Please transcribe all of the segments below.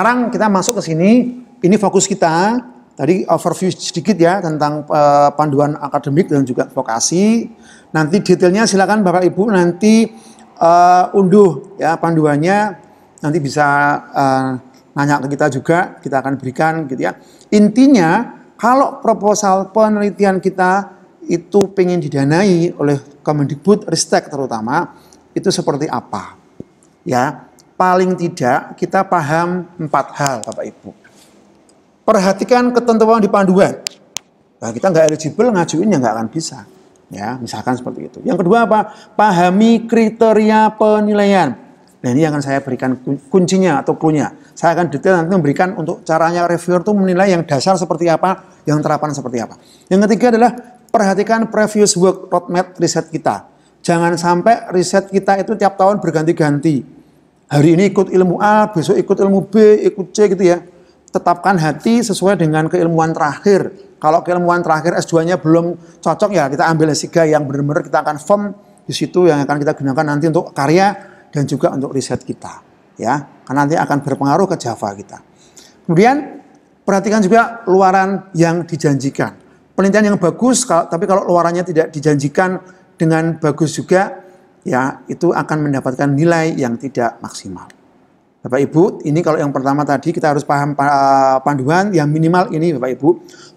sekarang kita masuk ke sini. Ini fokus kita. Tadi overview sedikit ya tentang uh, panduan akademik dan juga vokasi. Nanti detailnya silakan Bapak Ibu nanti uh, unduh ya panduannya. Nanti bisa uh, nanya ke kita juga, kita akan berikan gitu ya. Intinya kalau proposal penelitian kita itu pengen didanai oleh Kemendikbud Ristek terutama itu seperti apa? Ya, paling tidak kita paham empat hal Bapak Ibu. Perhatikan ketentuan di panduan. Nah, kita nggak eligible ngajuin ya nggak akan bisa. Ya, misalkan seperti itu. Yang kedua apa? Pahami kriteria penilaian. Nah ini akan saya berikan kuncinya atau klunya. Saya akan detail nanti memberikan untuk caranya reviewer itu menilai yang dasar seperti apa, yang terapan seperti apa. Yang ketiga adalah perhatikan previous work roadmap riset kita. Jangan sampai riset kita itu tiap tahun berganti-ganti Hari ini ikut ilmu A, besok ikut ilmu B, ikut C gitu ya. Tetapkan hati sesuai dengan keilmuan terakhir. Kalau keilmuan terakhir S2-nya belum cocok ya kita ambil S3 yang benar-benar kita akan firm di situ yang akan kita gunakan nanti untuk karya dan juga untuk riset kita. Ya, karena nanti akan berpengaruh ke Java kita. Kemudian perhatikan juga luaran yang dijanjikan. Penelitian yang bagus, tapi kalau luarannya tidak dijanjikan dengan bagus juga, ya itu akan mendapatkan nilai yang tidak maksimal. Bapak Ibu, ini kalau yang pertama tadi kita harus paham panduan yang minimal ini Bapak Ibu.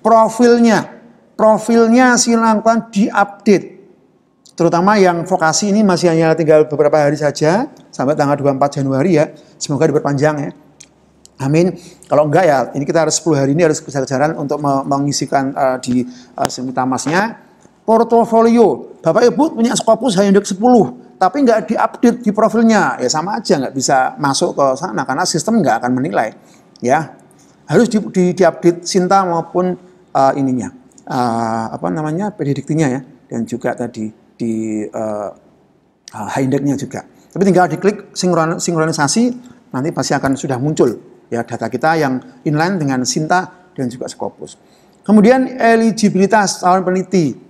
Profilnya, profilnya silakan diupdate. Terutama yang vokasi ini masih hanya tinggal beberapa hari saja sampai tanggal 24 Januari ya. Semoga diperpanjang ya. Amin. Kalau enggak ya, ini kita harus 10 hari ini harus kejar-kejaran untuk mengisikan uh, di uh, eh, semitamasnya portofolio. Bapak Ibu punya Scopus Hyundai 10, tapi nggak diupdate di profilnya, ya sama aja nggak bisa masuk ke sana karena sistem nggak akan menilai. Ya, harus di, di, diupdate Sinta maupun uh, ininya, uh, apa namanya prediktinya ya, dan juga tadi di uh, eh, high indexnya juga. Tapi tinggal diklik sinkron, sinkronisasi, nanti pasti akan sudah muncul ya data kita yang inline dengan Sinta dan juga Scopus. Kemudian eligibilitas calon peneliti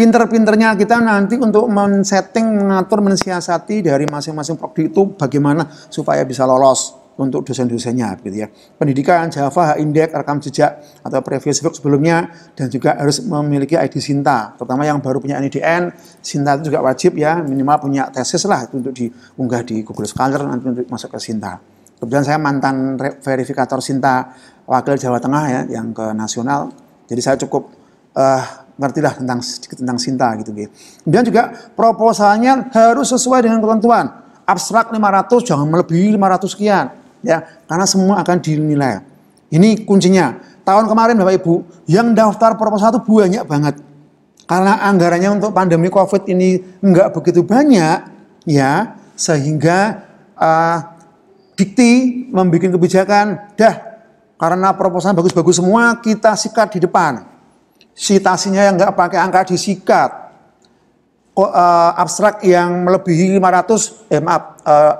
pinter-pinternya kita nanti untuk men-setting, mengatur, mensiasati dari masing-masing prodi itu bagaimana supaya bisa lolos untuk dosen-dosennya gitu ya. Pendidikan Java, H rekam jejak atau previous work sebelumnya dan juga harus memiliki ID Sinta, terutama yang baru punya NIDN, Sinta itu juga wajib ya, minimal punya tesis lah itu untuk diunggah di Google Scholar nanti untuk masuk ke Sinta. Kemudian saya mantan verifikator Sinta Wakil Jawa Tengah ya yang ke nasional. Jadi saya cukup uh, ngertilah tentang tentang cinta gitu gitu. Kemudian juga proposalnya harus sesuai dengan ketentuan. Abstrak 500 jangan melebihi 500 sekian ya, karena semua akan dinilai. Ini kuncinya. Tahun kemarin Bapak Ibu, yang daftar proposal itu banyak banget. Karena anggarannya untuk pandemi Covid ini enggak begitu banyak ya, sehingga uh, dikti membuat kebijakan, dah karena proposal bagus-bagus semua kita sikat di depan sitasinya yang nggak pakai angka disikat, uh, abstrak yang melebihi 500, eh maaf, uh,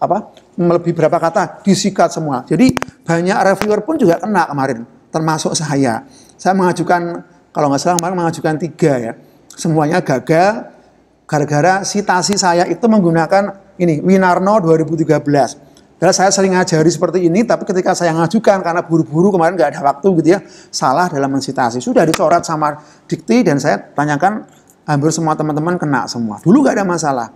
apa, melebihi berapa kata, disikat semua. Jadi banyak reviewer pun juga kena kemarin, termasuk saya. Saya mengajukan, kalau nggak salah kemarin mengajukan tiga ya, semuanya gagal, gara-gara sitasi saya itu menggunakan ini, Winarno 2013. Dan saya sering ngajari seperti ini, tapi ketika saya ngajukan karena buru-buru kemarin nggak ada waktu gitu ya, salah dalam mensitasi. Sudah dicoret sama dikti dan saya tanyakan hampir semua teman-teman kena semua. Dulu nggak ada masalah,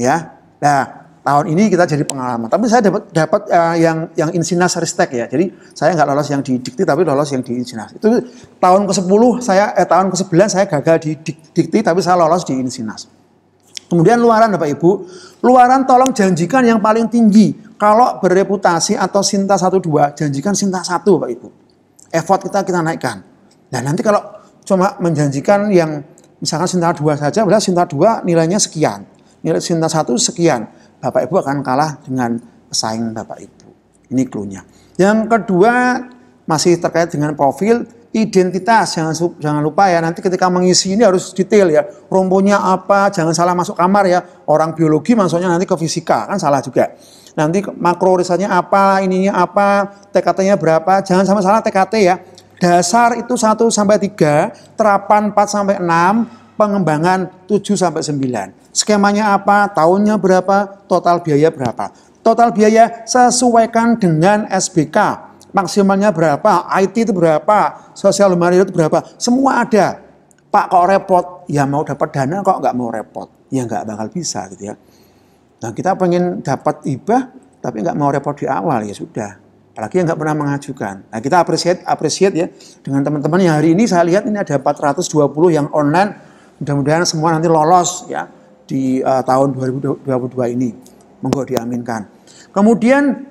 ya. Nah tahun ini kita jadi pengalaman. Tapi saya dapat dapat uh, yang yang insinas ristek ya. Jadi saya nggak lolos yang di dikti tapi lolos yang di insinas. Itu tahun ke-10 saya eh, tahun ke-11 saya gagal di dikti tapi saya lolos di insinas. Kemudian luaran Bapak Ibu, luaran tolong janjikan yang paling tinggi kalau bereputasi atau Sinta 12, janjikan Sinta 1 Pak Ibu. Effort kita kita naikkan. Nah nanti kalau cuma menjanjikan yang misalkan Sinta 2 saja, berarti Sinta 2 nilainya sekian. Nilai Sinta 1 sekian. Bapak Ibu akan kalah dengan pesaing Bapak Ibu. Ini klunya. Yang kedua masih terkait dengan profil, identitas jangan jangan lupa ya nanti ketika mengisi ini harus detail ya rombonya apa jangan salah masuk kamar ya orang biologi masuknya nanti ke fisika kan salah juga nanti makro risetnya apa ininya apa TKT-nya berapa jangan sama salah TKT ya dasar itu 1 sampai 3 terapan 4 sampai 6 pengembangan 7 sampai 9 skemanya apa tahunnya berapa total biaya berapa total biaya sesuaikan dengan SBK maksimalnya berapa, IT itu berapa, sosial media itu berapa, semua ada. Pak kok repot? Ya mau dapat dana kok nggak mau repot? Ya nggak bakal bisa gitu ya. Nah kita pengen dapat ibah tapi nggak mau repot di awal ya sudah. Apalagi yang nggak pernah mengajukan. Nah kita appreciate, appreciate ya dengan teman-teman yang hari ini saya lihat ini ada 420 yang online. Mudah-mudahan semua nanti lolos ya di uh, tahun 2022 ini. Monggo diaminkan. Kemudian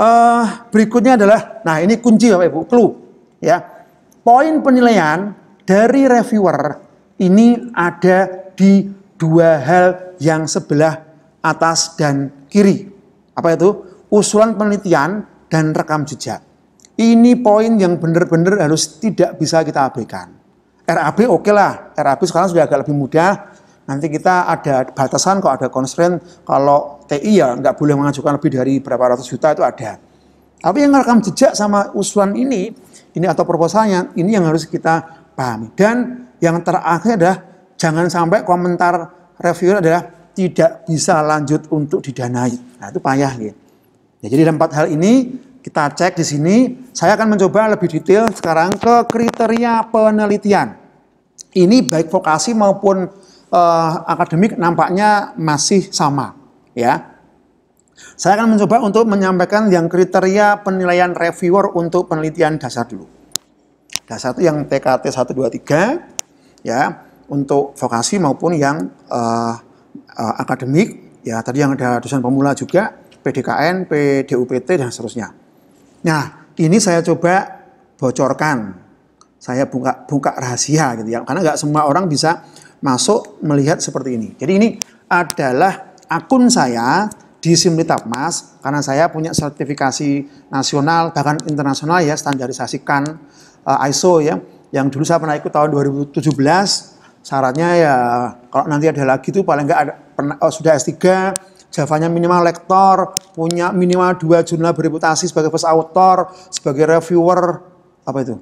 Uh, berikutnya adalah, nah ini kunci Bapak Ibu, clue. Ya. Poin penilaian dari reviewer ini ada di dua hal yang sebelah atas dan kiri. Apa itu? Usulan penelitian dan rekam jejak. Ini poin yang benar-benar harus tidak bisa kita abaikan. RAB oke okay lah, RAB sekarang sudah agak lebih mudah. Nanti kita ada batasan, kalau ada constraint, kalau TI ya nggak boleh mengajukan lebih dari berapa ratus juta itu ada. Tapi yang rekam jejak sama usulan ini, ini atau proposalnya, ini yang harus kita pahami. Dan yang terakhir adalah jangan sampai komentar reviewer adalah tidak bisa lanjut untuk didanai. Nah itu payah gitu. Ya, jadi dalam empat hal ini kita cek di sini. Saya akan mencoba lebih detail sekarang ke kriteria penelitian. Ini baik vokasi maupun uh, akademik nampaknya masih sama ya. Saya akan mencoba untuk menyampaikan yang kriteria penilaian reviewer untuk penelitian dasar dulu. Dasar itu yang TKT 123 ya, untuk vokasi maupun yang uh, uh, akademik ya, tadi yang ada dosen pemula juga, PDKN, PDUPT dan seterusnya. Nah, ini saya coba bocorkan. Saya buka buka rahasia gitu ya. Karena nggak semua orang bisa masuk melihat seperti ini. Jadi ini adalah akun saya di Simlitab Mas karena saya punya sertifikasi nasional bahkan internasional ya standarisasikan uh, eh, ISO ya yang dulu saya pernah ikut tahun 2017 syaratnya ya kalau nanti ada lagi tuh paling nggak ada pernah, oh, sudah S3 Javanya minimal lektor, punya minimal dua jurnal bereputasi sebagai first author, sebagai reviewer, apa itu,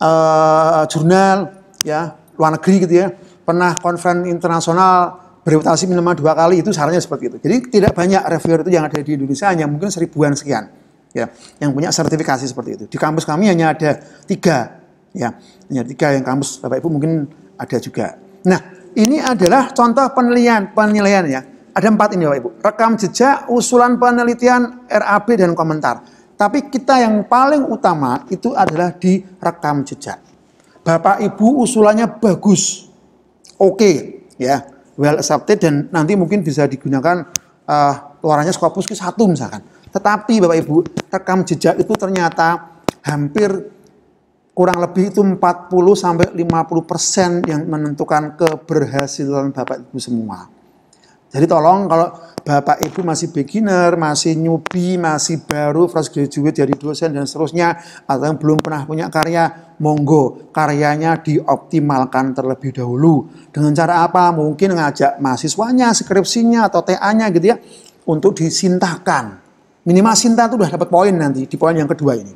uh, jurnal, ya, luar negeri gitu ya, pernah konferensi internasional bermutasi minimal dua kali itu sarannya seperti itu. Jadi tidak banyak reviewer itu yang ada di Indonesia hanya mungkin seribuan sekian ya yang punya sertifikasi seperti itu. Di kampus kami hanya ada tiga ya hanya tiga yang kampus Bapak Ibu mungkin ada juga. Nah ini adalah contoh penilaian penilaian ya. Ada empat ini Bapak Ibu. Rekam jejak, usulan penelitian, RAB dan komentar. Tapi kita yang paling utama itu adalah di rekam jejak. Bapak Ibu usulannya bagus. Oke, okay, ya well accepted dan nanti mungkin bisa digunakan uh, eh, luarannya Scopus ke satu misalkan. Tetapi Bapak Ibu, rekam jejak itu ternyata hampir kurang lebih itu 40 sampai 50% yang menentukan keberhasilan Bapak Ibu semua. Jadi tolong kalau Bapak Ibu masih beginner, masih newbie, masih baru, fresh graduate dari dosen dan seterusnya, atau yang belum pernah punya karya, monggo karyanya dioptimalkan terlebih dahulu. Dengan cara apa? Mungkin ngajak mahasiswanya, skripsinya, atau TA-nya gitu ya, untuk disintahkan. Minimal sinta itu udah dapat poin nanti di poin yang kedua ini.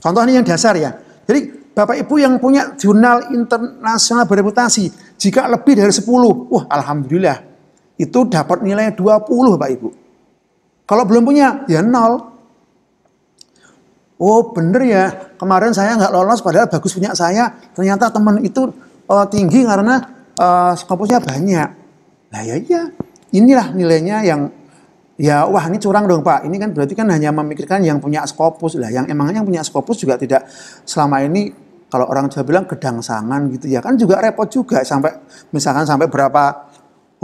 Contoh ini yang dasar ya. Jadi Bapak Ibu yang punya jurnal internasional bereputasi, jika lebih dari 10, wah alhamdulillah itu dapat nilai 20 Pak Ibu. Kalau belum punya, ya nol. Oh bener ya, kemarin saya nggak lolos padahal bagus punya saya. Ternyata teman itu uh, tinggi karena uh, eh, skopusnya banyak. Nah ya iya, inilah nilainya yang ya wah ini curang dong Pak. Ini kan berarti kan hanya memikirkan yang punya skopus. Lah yang emangnya yang punya skopus juga tidak selama ini kalau orang Jawa bilang gedang sangan gitu ya kan juga repot juga sampai misalkan sampai berapa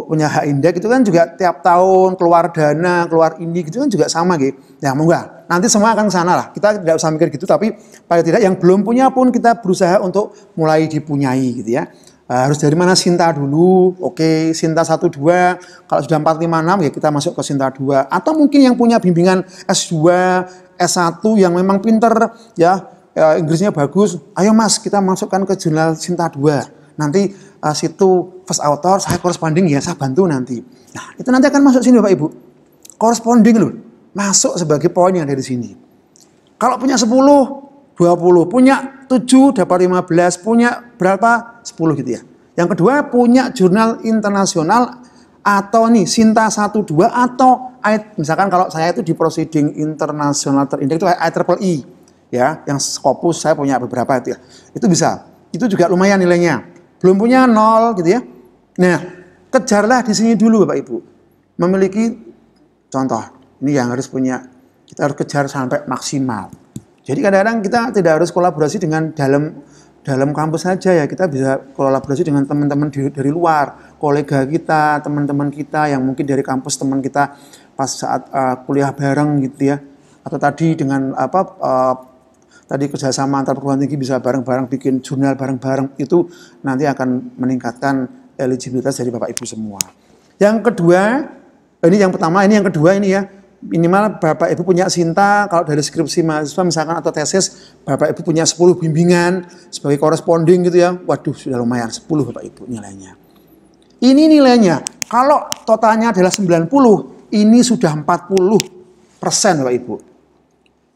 punya hak indeks gitu kan juga tiap tahun keluar dana, keluar ini gitu kan juga sama gitu. Ya monggo. Ah. nanti semua akan sana lah. Kita tidak usah mikir gitu tapi pada tidak yang belum punya pun kita berusaha untuk mulai dipunyai gitu ya. Uh, harus dari mana Sinta dulu, oke okay, Sinta 1, 2, kalau sudah 4, 5, 6 ya kita masuk ke Sinta 2. Atau mungkin yang punya bimbingan S2, S1 yang memang pinter ya, ya Inggrisnya bagus, ayo mas kita masukkan ke jurnal Sinta 2 Nanti uh, situ first author saya corresponding ya saya bantu nanti. Nah, itu nanti akan masuk sini Bapak Ibu. Corresponding loh. Masuk sebagai poin yang ada di sini. Kalau punya 10, 20, punya 7 dapat 15, punya berapa? 10 gitu ya. Yang kedua punya jurnal internasional atau nih Sinta 12 atau misalkan kalau saya itu di proceeding internasional terindeks itu i e, ya yang Scopus saya punya beberapa itu ya. Itu bisa. Itu juga lumayan nilainya belum punya nol gitu ya. Nah, kejarlah di sini dulu Bapak Ibu. Memiliki contoh, ini yang harus punya, kita harus kejar sampai maksimal. Jadi kadang-kadang kita tidak harus kolaborasi dengan dalam dalam kampus saja ya, kita bisa kolaborasi dengan teman-teman dari luar, kolega kita, teman-teman kita yang mungkin dari kampus teman kita pas saat uh, kuliah bareng gitu ya. Atau tadi dengan apa uh, tadi kerjasama antar perguruan tinggi bisa bareng-bareng bikin jurnal bareng-bareng itu nanti akan meningkatkan eligibilitas dari bapak ibu semua. Yang kedua, ini yang pertama, ini yang kedua ini ya minimal bapak ibu punya sinta kalau dari skripsi mahasiswa misalkan atau tesis bapak ibu punya 10 bimbingan sebagai koresponding gitu ya. Waduh sudah lumayan 10 bapak ibu nilainya. Ini nilainya kalau totalnya adalah 90 ini sudah 40 persen bapak ibu.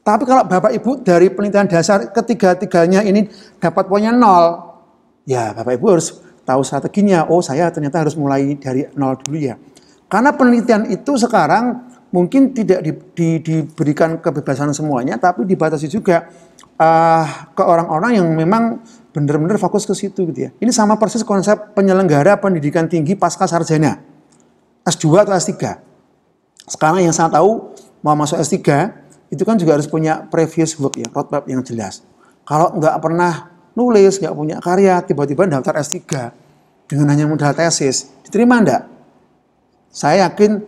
Tapi kalau Bapak Ibu dari penelitian dasar ketiga-tiganya ini dapat poinnya nol, ya Bapak Ibu harus tahu strateginya. Oh saya ternyata harus mulai dari nol dulu ya. Karena penelitian itu sekarang mungkin tidak di, di, diberikan kebebasan semuanya, tapi dibatasi juga uh, ke orang-orang yang memang benar-benar fokus ke situ gitu ya. Ini sama persis konsep penyelenggara pendidikan tinggi pasca sarjana. S2 atau S3. Sekarang yang saya tahu mau masuk S3, itu kan juga harus punya previous work ya, roadmap yang jelas. Kalau nggak pernah nulis, nggak punya karya, tiba-tiba daftar S3 dengan hanya modal tesis, diterima nggak? Saya yakin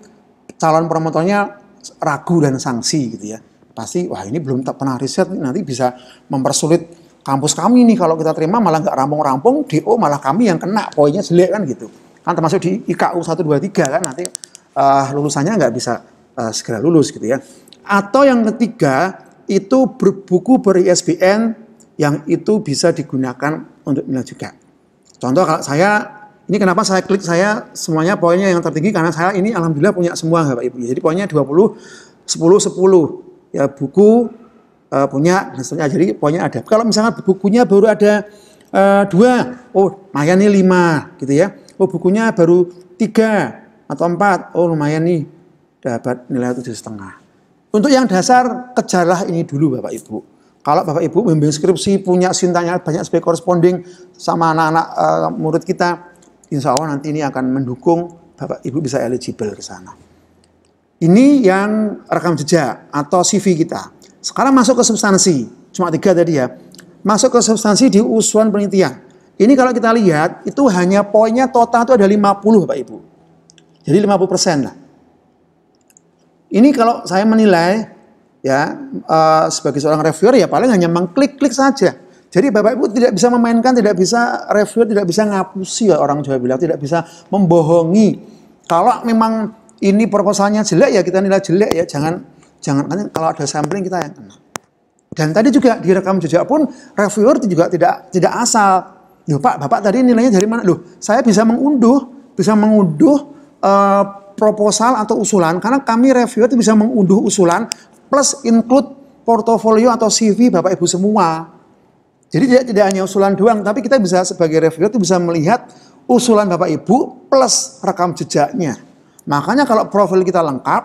calon promotornya ragu dan sanksi gitu ya. Pasti, wah ini belum pernah riset, nanti bisa mempersulit kampus kami nih kalau kita terima malah nggak rampung-rampung, DO malah kami yang kena, poinnya jelek kan gitu. Kan termasuk di IKU 123 kan nanti uh, lulusannya nggak bisa uh, segera lulus gitu ya. Atau yang ketiga, itu buku ber-ISBN yang itu bisa digunakan untuk nilai juga. Contoh kalau saya, ini kenapa saya klik saya semuanya poinnya yang tertinggi karena saya ini alhamdulillah punya semua Bapak Ibu. Jadi poinnya 20, 10, 10. Ya buku uh, punya dan Jadi poinnya ada. Kalau misalnya bukunya baru ada uh, dua, oh lumayan nih lima gitu ya. Oh bukunya baru tiga atau empat, oh lumayan nih dapat nilai tujuh setengah. Untuk yang dasar, kejarlah ini dulu Bapak Ibu. Kalau Bapak Ibu membimbing skripsi, punya sintanya banyak sebagai corresponding sama anak-anak uh, murid kita, insya Allah nanti ini akan mendukung Bapak Ibu bisa eligible ke sana. Ini yang rekam jejak atau CV kita. Sekarang masuk ke substansi, cuma tiga tadi ya. Masuk ke substansi di usulan penelitian. Ini kalau kita lihat, itu hanya poinnya total itu ada 50 Bapak Ibu. Jadi 50 persen lah. Ini kalau saya menilai ya uh, sebagai seorang reviewer ya paling hanya mengklik-klik saja. Jadi Bapak Ibu tidak bisa memainkan, tidak bisa reviewer, tidak bisa ngapusi ya orang Jawa bilang, tidak bisa membohongi. Kalau memang ini proposalnya jelek ya kita nilai jelek ya, jangan jangan kan kalau ada sampling kita yang kena. Dan tadi juga direkam jejak pun reviewer juga tidak tidak asal. Loh Pak, Bapak tadi nilainya dari mana? Loh, saya bisa mengunduh, bisa mengunduh uh, proposal atau usulan karena kami reviewer itu bisa mengunduh usulan plus include portofolio atau CV Bapak Ibu semua. Jadi tidak, tidak hanya usulan doang, tapi kita bisa sebagai reviewer itu bisa melihat usulan Bapak Ibu plus rekam jejaknya. Makanya kalau profil kita lengkap,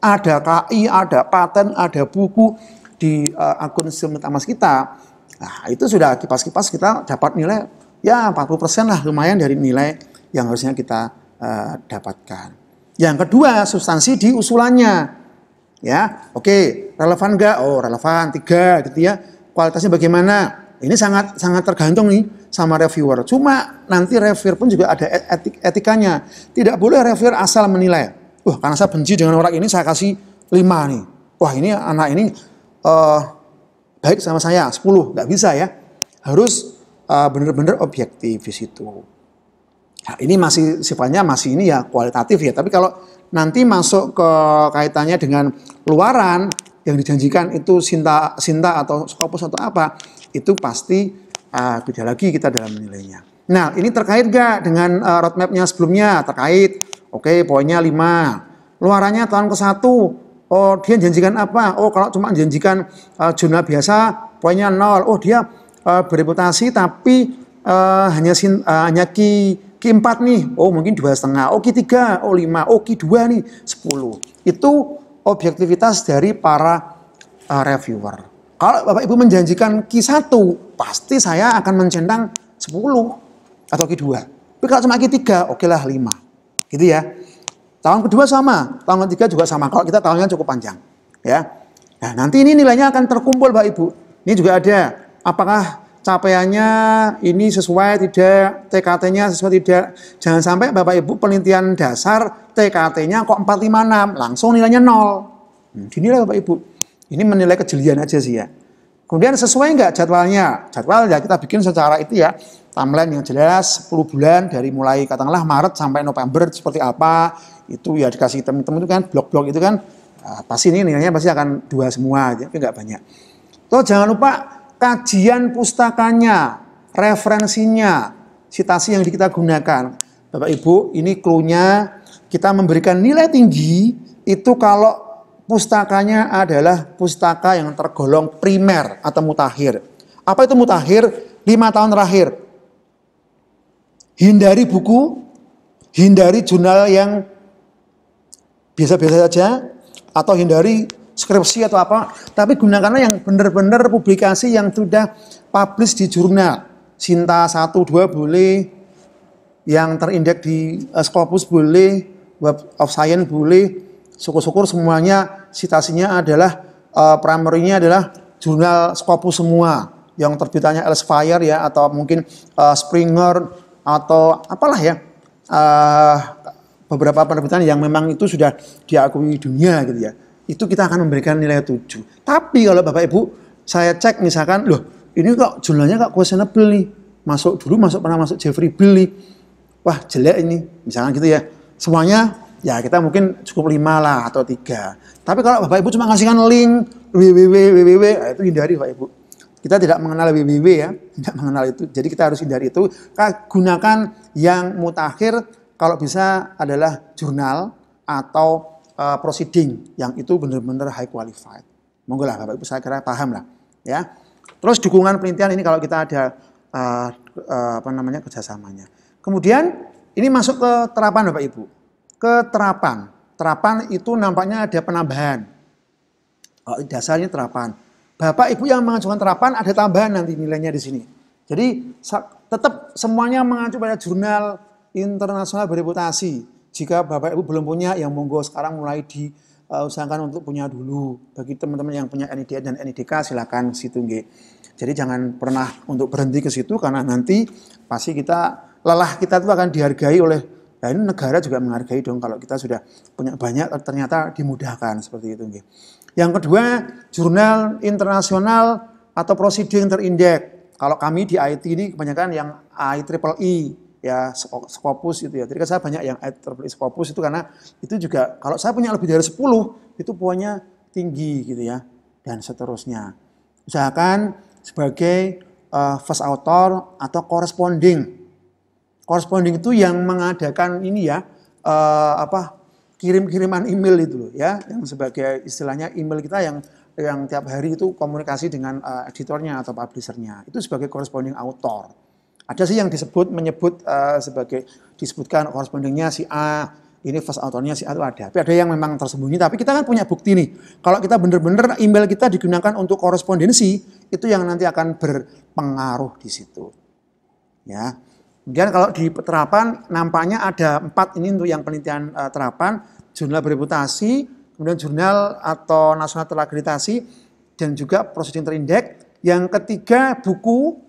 ada KI, ada paten, ada buku di uh, akun sistem amas kita, nah itu sudah kipas-kipas kita dapat nilai ya 40% lah lumayan dari nilai yang harusnya kita Eh, dapatkan. Yang kedua, substansi di usulannya. Ya, oke, okay, relevan enggak? Oh, relevan. Tiga gitu ya. Kualitasnya bagaimana? Ini sangat sangat tergantung nih sama reviewer. Cuma nanti reviewer pun juga ada etik, etikanya. Tidak boleh reviewer asal menilai. Wah, karena saya benci dengan orang ini saya kasih lima nih. Wah, ini anak ini uh, baik sama saya, sepuluh. Nggak bisa ya. Harus eh, benar-benar uh, objektif di situ. Nah, ini masih sifatnya masih ini ya kualitatif ya, tapi kalau nanti masuk ke kaitannya dengan luaran yang dijanjikan itu sinta sinta atau skopus atau apa, itu pasti uh, beda lagi kita dalam menilainya. Nah, ini terkait gak dengan uh, roadmapnya sebelumnya? Terkait, oke okay, poinnya 5. Luarannya tahun ke satu oh dia janjikan apa? Oh kalau cuma janjikan uh, jurnal biasa, poinnya nol Oh dia uh, bereputasi tapi uh, hanya, sin, uh, hanya ki Q4 nih, oh mungkin dua setengah, oh Q3, oh 5, oh Q2 nih 10. Itu objektivitas dari para uh, reviewer. Kalau Bapak Ibu menjanjikan Q1, pasti saya akan mencentang 10 atau Q2. Tapi kalau cuma Q3, oke lah 5. Gitu ya. Tahun kedua sama, tahun ketiga juga sama. Kalau kita tahunnya cukup panjang. ya. Nah nanti ini nilainya akan terkumpul Bapak Ibu. Ini juga ada, apakah capaiannya ini sesuai tidak, TKT-nya sesuai tidak. Jangan sampai Bapak Ibu penelitian dasar TKT-nya kok 456, langsung nilainya nol. Hmm, dinilai Bapak Ibu. Ini menilai kejelian aja sih ya. Kemudian sesuai enggak jadwalnya? Jadwal ya kita bikin secara itu ya, timeline yang jelas 10 bulan dari mulai katakanlah Maret sampai November seperti apa, itu ya dikasih teman-teman itu kan blok-blok itu kan ah, pasti ini nilainya pasti akan dua semua, tapi enggak banyak. Tuh jangan lupa kajian pustakanya, referensinya, citasi yang kita gunakan. Bapak Ibu, ini klunya kita memberikan nilai tinggi itu kalau pustakanya adalah pustaka yang tergolong primer atau mutakhir. Apa itu mutakhir? Lima tahun terakhir. Hindari buku, hindari jurnal yang biasa-biasa saja, atau hindari skripsi atau apa, tapi gunakanlah yang benar-benar publikasi yang sudah publish di jurnal. Sinta 1 2 boleh, yang terindeks di uh, Scopus boleh, Web of Science boleh. Syukur-syukur semuanya citasinya adalah uh, eh, primernya adalah jurnal Scopus semua yang terbitannya Elsevier ya atau mungkin uh, Springer atau apalah ya. Uh, beberapa penerbitan yang memang itu sudah diakui dunia gitu ya itu kita akan memberikan nilai 7. Tapi kalau Bapak Ibu, saya cek misalkan, loh ini kok jumlahnya kok questionable nih. Masuk dulu, masuk pernah masuk Jeffrey beli, Wah jelek ini, misalkan gitu ya. Semuanya ya kita mungkin cukup lima lah atau tiga. Tapi kalau Bapak Ibu cuma ngasihkan link, www, www, nah, itu hindari Bapak Ibu. Kita tidak mengenal www ya, tidak mengenal itu. Jadi kita harus hindari itu. Gunakan yang mutakhir, kalau bisa adalah jurnal atau uh, proceeding yang itu benar-benar high qualified. Monggo lah Bapak Ibu saya kira paham lah ya. Terus dukungan penelitian ini kalau kita ada uh, uh, apa namanya kerjasamanya. Kemudian ini masuk ke terapan Bapak Ibu. Ke terapan. Terapan itu nampaknya ada penambahan. Oh, dasarnya terapan. Bapak Ibu yang mengajukan terapan ada tambahan nanti nilainya di sini. Jadi tetap semuanya mengacu pada jurnal internasional bereputasi jika Bapak Ibu belum punya, yang monggo sekarang mulai di uh, usahakan untuk punya dulu. Bagi teman-teman yang punya NID dan NIDK silakan situ nge. Jadi jangan pernah untuk berhenti ke situ karena nanti pasti kita lelah kita itu akan dihargai oleh Nah ini negara juga menghargai dong kalau kita sudah punya banyak ternyata dimudahkan seperti itu. Yang kedua, jurnal internasional atau proceeding yang terindeks. Kalau kami di IT ini kebanyakan yang IEEE ya Scopus itu ya. Jadi kan saya banyak yang terbeli Scopus itu karena itu juga kalau saya punya lebih dari 10 itu poinnya tinggi gitu ya dan seterusnya. Usahakan sebagai uh, first author atau corresponding. Corresponding itu yang mengadakan ini ya uh, apa kirim-kiriman email itu loh ya yang sebagai istilahnya email kita yang yang tiap hari itu komunikasi dengan uh, editornya atau publishernya itu sebagai corresponding author. Ada sih yang disebut menyebut uh, sebagai disebutkan korespondennya si A, ini first authornya si A itu ada. Tapi ada yang memang tersembunyi. Tapi kita kan punya bukti nih. Kalau kita benar-benar email kita digunakan untuk korespondensi, itu yang nanti akan berpengaruh di situ. Ya. Kemudian kalau di terapan nampaknya ada empat ini untuk yang penelitian uh, terapan, jurnal bereputasi, kemudian jurnal atau nasional terakreditasi, dan juga prosedur terindeks. Yang ketiga buku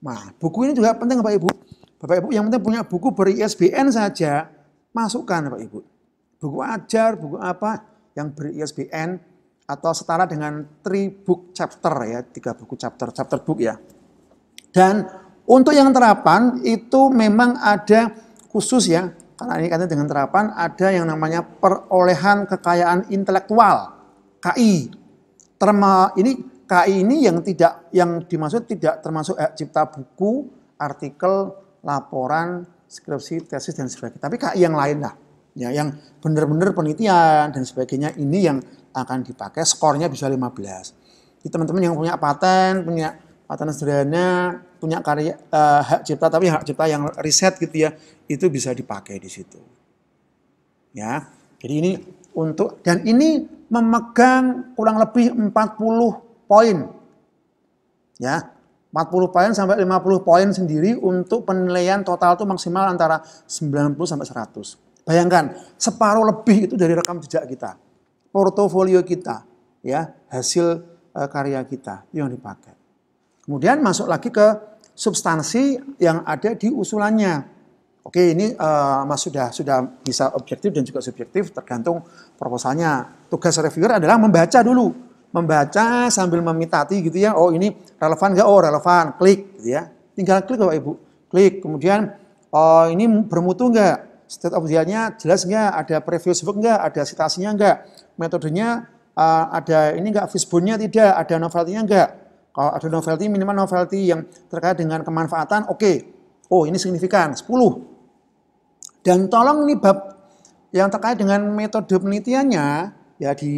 Nah, buku ini juga penting Bapak Ibu. Bapak Ibu yang penting punya buku beri ISBN saja, masukkan Bapak Ibu. Buku ajar, buku apa yang beri ISBN atau setara dengan 3 book chapter ya, tiga buku chapter, chapter book ya. Dan untuk yang terapan itu memang ada khusus ya, karena ini katanya dengan terapan ada yang namanya perolehan kekayaan intelektual, KI. Terma ini KI ini yang tidak yang dimaksud tidak termasuk eh, cipta buku, artikel, laporan, skripsi, tesis dan sebagainya. Tapi KI yang lain lah, ya yang benar-benar penelitian dan sebagainya ini yang akan dipakai. Skornya bisa 15. Jadi teman-teman yang punya paten, punya paten sederhana, punya karya eh, hak cipta tapi hak cipta yang riset gitu ya, itu bisa dipakai di situ. Ya. Jadi ini untuk dan ini memegang kurang lebih 40 poin. Ya, 40 poin sampai 50 poin sendiri untuk penilaian total itu maksimal antara 90 sampai 100. Bayangkan, separuh lebih itu dari rekam jejak kita, portofolio kita, ya, hasil uh, karya kita yang dipakai. Kemudian masuk lagi ke substansi yang ada di usulannya. Oke, ini uh, Mas sudah sudah bisa objektif dan juga subjektif tergantung proposalnya. Tugas reviewer adalah membaca dulu membaca sambil memitati gitu ya. Oh ini relevan nggak Oh relevan, klik gitu ya. Tinggal klik Bapak Ibu, klik. Kemudian oh ini bermutu nggak? State of the jelas nggak? Ada preview sebut nggak? Ada citasinya nggak? Metodenya uh, ada ini nggak? Fishbone-nya tidak? Ada novelty-nya nggak? Kalau ada novelty, minimal novelty yang terkait dengan kemanfaatan, oke. Okay. Oh ini signifikan, 10. Dan tolong ini bab yang terkait dengan metode penelitiannya, ya di,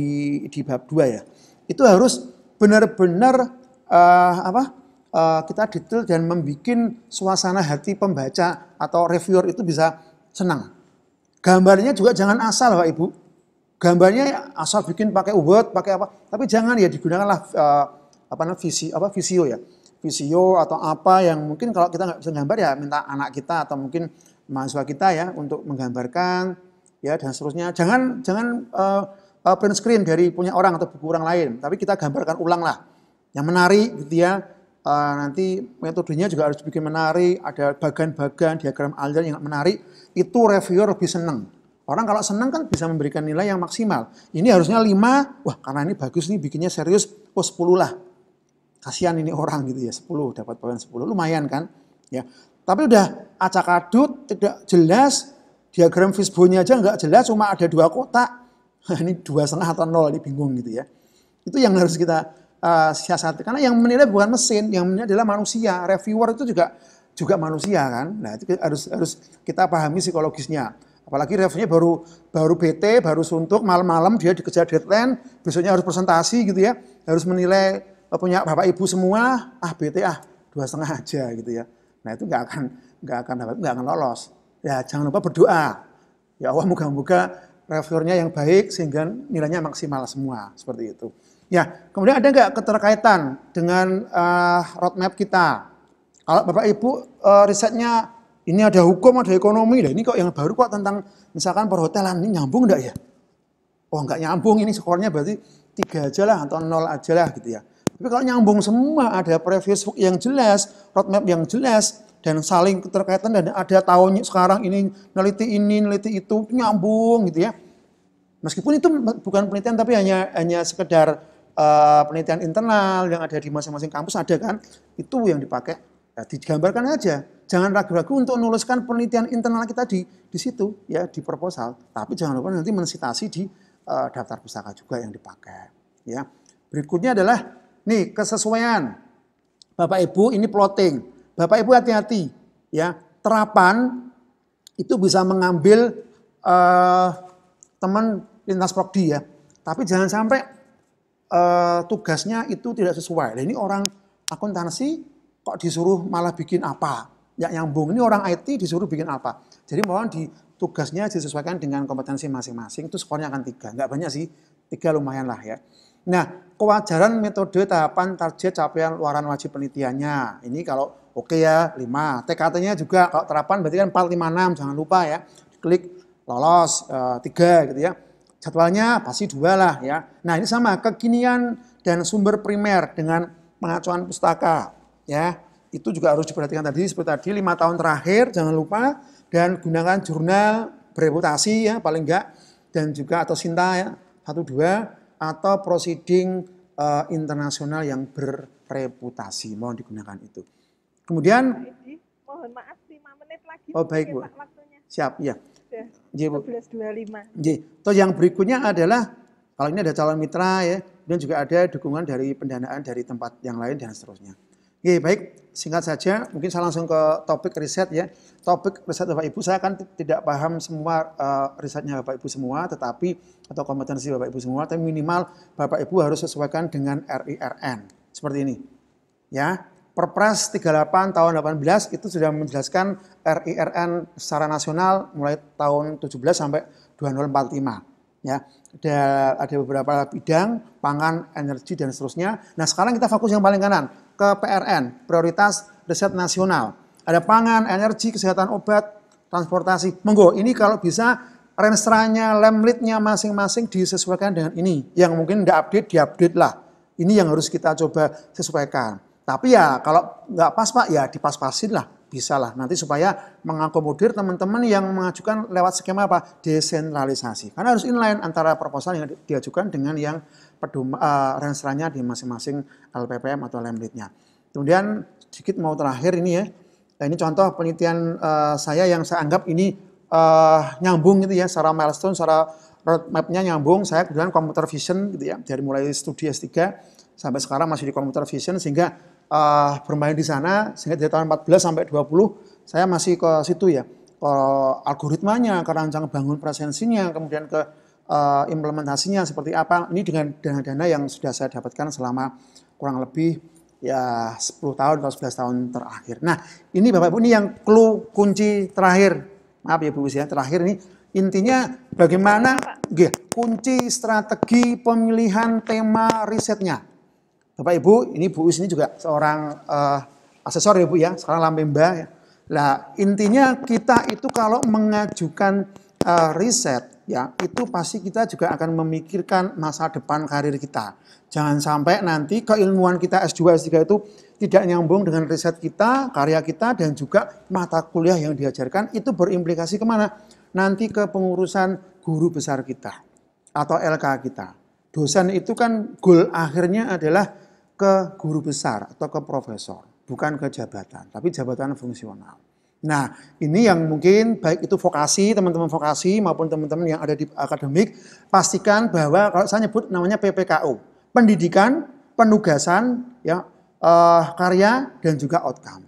di bab 2 ya itu harus benar-benar uh, apa uh, kita detail dan membuat suasana hati pembaca atau reviewer itu bisa senang. Gambarnya juga jangan asal Pak Ibu. Gambarnya asal bikin pakai Word, pakai apa, tapi jangan ya digunakanlah uh, apa namanya visi apa visio ya. Visio atau apa yang mungkin kalau kita nggak bisa gambar ya minta anak kita atau mungkin mahasiswa kita ya untuk menggambarkan ya dan seterusnya. Jangan jangan uh, uh, print screen dari punya orang atau buku orang lain, tapi kita gambarkan ulang lah. Yang menarik gitu ya, uh, nanti metodenya juga harus bikin menarik, ada bagan-bagan, diagram aliran yang menarik, itu reviewer lebih seneng. Orang kalau senang kan bisa memberikan nilai yang maksimal. Ini harusnya 5, wah karena ini bagus nih bikinnya serius, oh 10 lah. Kasihan ini orang gitu ya, 10 dapat poin 10, lumayan kan. ya. Tapi udah acak-adut, tidak jelas, diagram fishbone-nya aja nggak jelas, cuma ada dua kotak, ini dua setengah atau nol, ini bingung gitu ya. Itu yang harus kita uh, siasati. Karena yang menilai bukan mesin, yang menilai adalah manusia. Reviewer itu juga juga manusia kan. Nah itu harus harus kita pahami psikologisnya. Apalagi reviewnya baru baru BT, baru suntuk, malam-malam dia dikejar deadline, besoknya harus presentasi gitu ya, harus menilai eh, punya bapak ibu semua, ah BT ah dua setengah aja gitu ya. Nah itu nggak akan nggak akan nggak akan lolos. Ya jangan lupa berdoa. Ya Allah moga-moga reviewnya yang baik sehingga nilainya maksimal semua seperti itu. Ya, kemudian ada nggak keterkaitan dengan uh, roadmap kita? Kalau Bapak Ibu uh, risetnya ini ada hukum, ada ekonomi, lah ini kok yang baru kok tentang misalkan perhotelan ini nyambung enggak ya? Oh nggak nyambung ini skornya berarti tiga aja lah atau nol aja lah gitu ya. Tapi kalau nyambung semua ada previous yang jelas, roadmap yang jelas, dan saling keterkaitan dan ada tahunnya sekarang ini neliti ini neliti itu nyambung gitu ya Meskipun itu bukan penelitian tapi hanya hanya sekedar uh, penelitian internal yang ada di masing-masing kampus ada kan, itu yang dipakai. Ya, digambarkan aja. Jangan ragu-ragu untuk menuliskan penelitian internal kita di di situ ya di proposal. Tapi jangan lupa nanti mensitasi di uh, daftar pustaka juga yang dipakai. Ya. Berikutnya adalah nih kesesuaian. Bapak Ibu ini plotting. Bapak Ibu hati-hati ya. Terapan itu bisa mengambil uh, teman lintas prodi ya. Tapi jangan sampai uh, tugasnya itu tidak sesuai. Nah, ini orang akuntansi kok disuruh malah bikin apa? Ya nyambung. Ini orang IT disuruh bikin apa? Jadi mohon di tugasnya disesuaikan dengan kompetensi masing-masing. Itu skornya akan tiga. Enggak banyak sih, tiga lumayan lah ya. Nah, kewajaran metode tahapan target capaian luaran wajib penelitiannya. Ini kalau oke okay ya, lima. TKT-nya juga kalau terapan berarti kan 4, 5, 6. Jangan lupa ya, klik lolos, eh, tiga gitu ya jadwalnya pasti dua lah ya. Nah ini sama kekinian dan sumber primer dengan pengacuan pustaka ya. Itu juga harus diperhatikan tadi seperti tadi lima tahun terakhir jangan lupa dan gunakan jurnal bereputasi ya paling enggak dan juga atau sinta ya satu dua atau proceeding uh, internasional yang bereputasi mohon digunakan itu. Kemudian mohon maaf lima menit lagi. Oh baik Bu. Siap ya. ya. Jadi, yang berikutnya adalah kalau ini ada calon mitra ya, dan juga ada dukungan dari pendanaan dari tempat yang lain dan seterusnya. Oke, baik, singkat saja, mungkin saya langsung ke topik riset ya. Topik riset Bapak Ibu, saya kan tidak paham semua uh, risetnya Bapak Ibu semua, tetapi atau kompetensi Bapak Ibu semua, tapi minimal Bapak Ibu harus sesuaikan dengan RIRN. Seperti ini. Ya, Perpres 38 tahun 18 itu sudah menjelaskan RIRN secara nasional mulai tahun 17 sampai 2045 ya. Ada ada beberapa bidang, pangan, energi dan seterusnya. Nah, sekarang kita fokus yang paling kanan ke PRN, prioritas riset nasional. Ada pangan, energi, kesehatan obat, transportasi. Monggo, ini kalau bisa renstranya, lemlitnya masing-masing disesuaikan dengan ini. Yang mungkin tidak update, diupdate lah. Ini yang harus kita coba sesuaikan. Tapi ya kalau nggak pas Pak ya dipas-pasin lah, bisa lah nanti supaya mengakomodir teman-teman yang mengajukan lewat skema apa desentralisasi. Karena harus inline antara proposal yang diajukan dengan yang pedoman uh, eh, di masing-masing LPPM atau lemlitnya. Kemudian sedikit mau terakhir ini ya. Nah, ini contoh penelitian uh, saya yang saya anggap ini uh, nyambung gitu ya, secara milestone, secara roadmapnya nyambung. Saya kemudian komputer vision gitu ya, dari mulai studi S3 sampai sekarang masih di komputer vision sehingga uh, bermain di sana sehingga dari tahun 14 sampai 20 saya masih ke situ ya ke algoritmanya, ke bangun presensinya, kemudian ke uh, implementasinya seperti apa. Ini dengan dana-dana yang sudah saya dapatkan selama kurang lebih ya 10 tahun atau 11 tahun terakhir. Nah, ini Bapak Ibu ini yang clue kunci terakhir. Maaf ya Bu ya, terakhir ini intinya bagaimana ya, kunci strategi pemilihan tema risetnya. Bapak Ibu, ini Bu Us ini juga seorang uh, asesor ya Bu ya, sekarang Lambemba ya. Nah, intinya kita itu kalau mengajukan uh, riset ya, itu pasti kita juga akan memikirkan masa depan karir kita. Jangan sampai nanti keilmuan kita S2, S3 itu tidak nyambung dengan riset kita, karya kita, dan juga mata kuliah yang diajarkan, itu berimplikasi kemana? Nanti ke pengurusan guru besar kita atau LK kita dosen itu kan goal akhirnya adalah ke guru besar atau ke profesor, bukan ke jabatan, tapi jabatan fungsional. Nah, ini yang mungkin baik itu vokasi, teman-teman vokasi maupun teman-teman yang ada di akademik, pastikan bahwa kalau saya nyebut namanya PPKU, pendidikan, penugasan, ya, uh, karya dan juga outcome.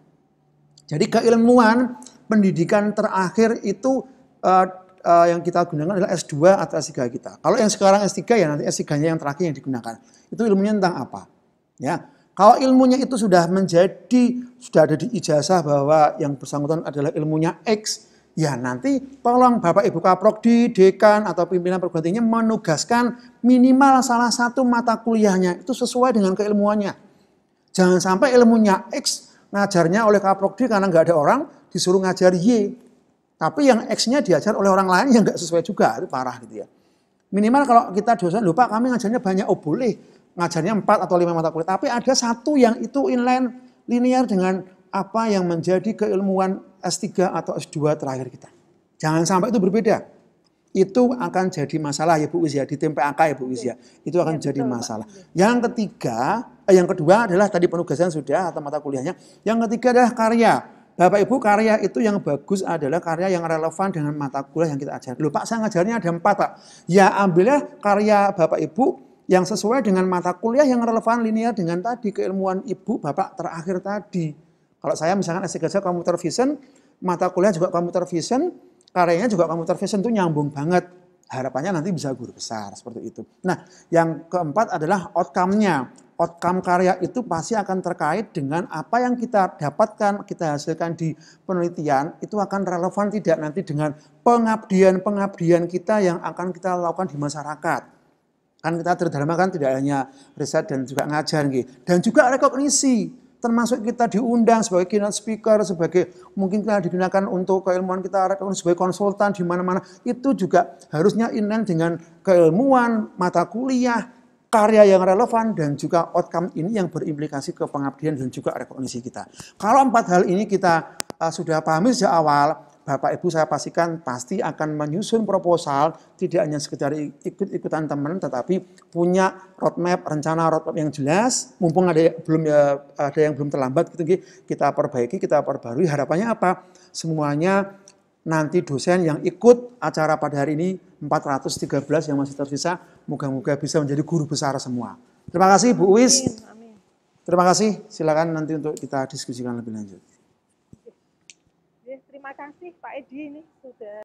Jadi keilmuan pendidikan terakhir itu uh, uh, yang kita gunakan adalah S2 atau S3 kita. Kalau yang sekarang S3 ya nanti S3-nya yang terakhir yang digunakan. Itu ilmunya tentang apa? Ya, kalau ilmunya itu sudah menjadi sudah ada di ijazah bahwa yang bersangkutan adalah ilmunya X, ya nanti tolong Bapak Ibu Kaprodi, dekan atau pimpinan perguruan tingginya menugaskan minimal salah satu mata kuliahnya itu sesuai dengan keilmuannya. Jangan sampai ilmunya X ngajarnya oleh Kaprodi karena nggak ada orang disuruh ngajar Y. Tapi yang X-nya diajar oleh orang lain yang nggak sesuai juga, itu parah gitu ya. Minimal kalau kita dosen lupa kami ngajarnya banyak, oh boleh ngajarnya empat atau lima mata kuliah, tapi ada satu yang itu inline linear dengan apa yang menjadi keilmuan S3 atau S2 terakhir kita. Jangan sampai itu berbeda. Itu akan jadi masalah ya Bu Wizia, di tim PAK ya Bu Wizia. Itu akan iya, jadi masalah. Yang ketiga, eh, yang kedua adalah tadi penugasan sudah atau mata kuliahnya. Yang ketiga adalah karya. Bapak Ibu karya itu yang bagus adalah karya yang relevan dengan mata kuliah yang kita ajar. Lupa saya ngajarnya ada empat Pak. Ya ambillah karya Bapak Ibu yang sesuai dengan mata kuliah yang relevan linear dengan tadi keilmuan ibu bapak terakhir tadi. Kalau saya misalkan S3 saya computer vision, mata kuliah juga komputer vision, karyanya juga komputer vision itu nyambung banget. Harapannya nanti bisa guru besar seperti itu. Nah, yang keempat adalah outcome-nya. Outcome karya itu pasti akan terkait dengan apa yang kita dapatkan, kita hasilkan di penelitian, itu akan relevan tidak nanti dengan pengabdian-pengabdian kita yang akan kita lakukan di masyarakat Kan kita terdharma kan tidak hanya riset dan juga ngajar gitu. Dan juga rekognisi, termasuk kita diundang sebagai keynote speaker, sebagai mungkin kita digunakan untuk keilmuan kita rekognisi sebagai konsultan di mana-mana. Itu juga harusnya inline dengan keilmuan, mata kuliah, karya yang relevan dan juga outcome ini yang berimplikasi ke pengabdian dan juga rekognisi kita. Kalau empat hal ini kita uh, sudah pahami sejak awal, Bapak Ibu saya pastikan pasti akan menyusun proposal tidak hanya sekedar ikut-ikutan teman tetapi punya roadmap rencana roadmap yang jelas mumpung ada belum ya ada yang belum terlambat gitu kita perbaiki kita perbarui harapannya apa semuanya nanti dosen yang ikut acara pada hari ini 413 yang masih tersisa moga-moga bisa menjadi guru besar semua. Terima kasih Bu Uis. Terima kasih. Silakan nanti untuk kita diskusikan lebih lanjut kasih Pak Edi ini sudah